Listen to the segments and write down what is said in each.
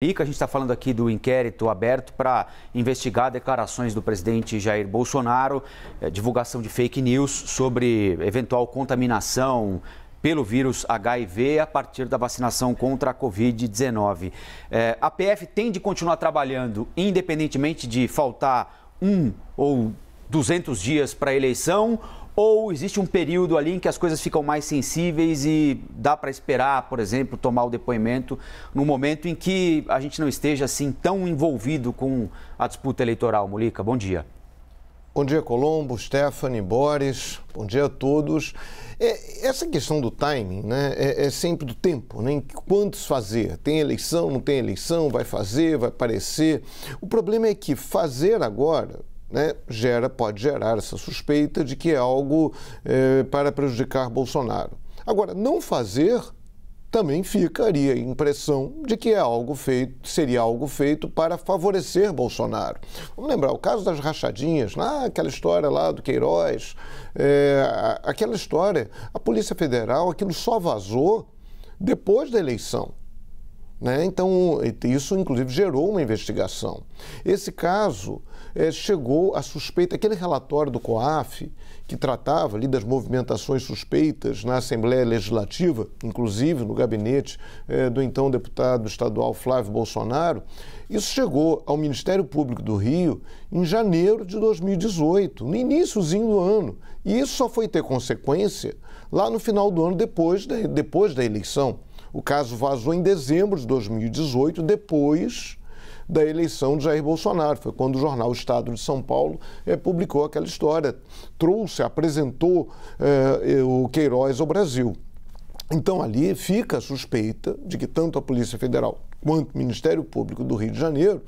Rica, a gente está falando aqui do inquérito aberto para investigar declarações do presidente Jair Bolsonaro, é, divulgação de fake news sobre eventual contaminação pelo vírus HIV a partir da vacinação contra a Covid-19. É, a PF tem de continuar trabalhando, independentemente de faltar um ou 200 dias para a eleição, ou existe um período ali em que as coisas ficam mais sensíveis e dá para esperar, por exemplo, tomar o depoimento no momento em que a gente não esteja assim tão envolvido com a disputa eleitoral? Mulica, bom dia. Bom dia, Colombo, Stephanie, Boris, bom dia a todos. É, essa questão do timing né, é, é sempre do tempo, né? quantos fazer? Tem eleição, não tem eleição, vai fazer, vai aparecer. O problema é que fazer agora né, gera, pode gerar essa suspeita de que é algo eh, para prejudicar Bolsonaro. Agora, não fazer também ficaria a impressão de que é algo feito, seria algo feito para favorecer Bolsonaro. Vamos lembrar o caso das rachadinhas, lá, aquela história lá do Queiroz, é, aquela história, a Polícia Federal, aquilo só vazou depois da eleição. Né? Então, isso inclusive gerou uma investigação. Esse caso é, chegou à suspeita, aquele relatório do COAF, que tratava ali das movimentações suspeitas na Assembleia Legislativa, inclusive no gabinete é, do então deputado estadual Flávio Bolsonaro, isso chegou ao Ministério Público do Rio em janeiro de 2018, no iníciozinho do ano. E isso só foi ter consequência lá no final do ano, depois depois da eleição. O caso vazou em dezembro de 2018, depois da eleição de Jair Bolsonaro. Foi quando o jornal Estado de São Paulo eh, publicou aquela história, trouxe, apresentou eh, eh, o Queiroz ao Brasil. Então ali fica a suspeita de que tanto a Polícia Federal quanto o Ministério Público do Rio de Janeiro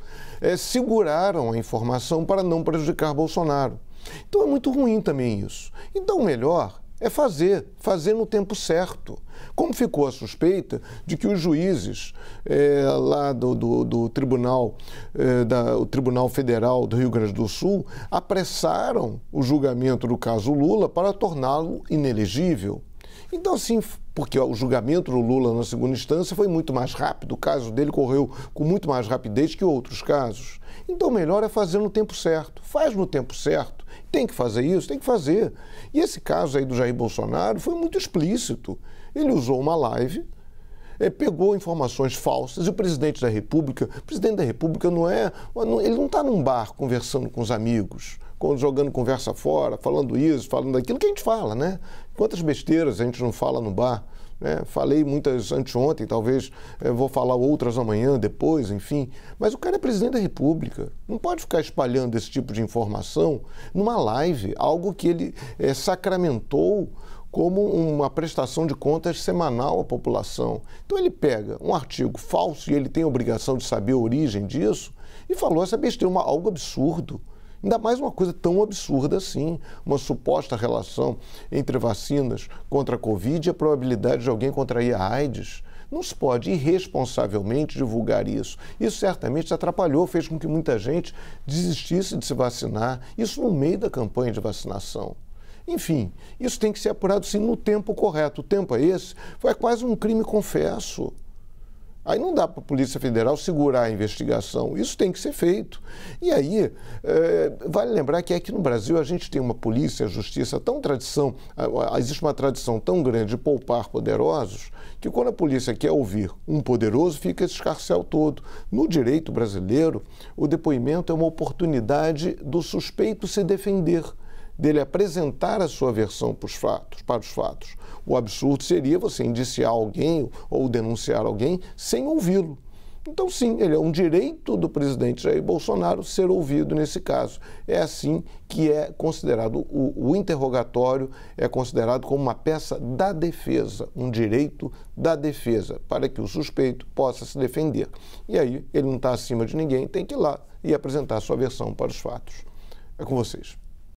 seguraram a informação para não prejudicar Bolsonaro. Então é muito ruim também isso. Então o melhor é fazer, fazer no tempo certo. Como ficou a suspeita de que os juízes é, lá do, do, do tribunal, é, da, o Tribunal Federal do Rio Grande do Sul, apressaram o julgamento do caso Lula para torná-lo inelegível. Então, assim, porque ó, o julgamento do Lula na segunda instância foi muito mais rápido, o caso dele correu com muito mais rapidez que outros casos. Então, melhor é fazer no tempo certo. Faz no tempo certo tem que fazer isso? Tem que fazer. E esse caso aí do Jair Bolsonaro foi muito explícito. Ele usou uma live, é, pegou informações falsas e o presidente da República, o presidente da República não é, ele não está num bar conversando com os amigos jogando conversa fora, falando isso, falando aquilo que a gente fala, né? Quantas besteiras a gente não fala no bar? Né? Falei muitas anteontem, talvez eh, vou falar outras amanhã, depois, enfim. Mas o cara é presidente da República. Não pode ficar espalhando esse tipo de informação numa live, algo que ele é, sacramentou como uma prestação de contas semanal à população. Então ele pega um artigo falso e ele tem a obrigação de saber a origem disso e falou essa besteira, uma, algo absurdo. Ainda mais uma coisa tão absurda assim, uma suposta relação entre vacinas contra a Covid e a probabilidade de alguém contrair a AIDS. Não se pode irresponsavelmente divulgar isso. Isso certamente atrapalhou, fez com que muita gente desistisse de se vacinar, isso no meio da campanha de vacinação. Enfim, isso tem que ser apurado sim no tempo correto. O tempo é esse? Foi quase um crime confesso. Aí não dá para a Polícia Federal segurar a investigação. Isso tem que ser feito. E aí, é, vale lembrar que aqui no Brasil a gente tem uma polícia, a justiça, tão tradição, existe uma tradição tão grande de poupar poderosos, que quando a polícia quer ouvir um poderoso, fica esse escarcel todo. No direito brasileiro, o depoimento é uma oportunidade do suspeito se defender dele apresentar a sua versão para os fatos, para os fatos. O absurdo seria você indiciar alguém ou denunciar alguém sem ouvi-lo. Então, sim, ele é um direito do presidente Jair Bolsonaro ser ouvido nesse caso. É assim que é considerado o, o, interrogatório, é considerado como uma peça da defesa, um direito da defesa, para que o suspeito possa se defender. E aí, ele não está acima de ninguém, tem que ir lá e apresentar sua versão para os fatos. É com vocês.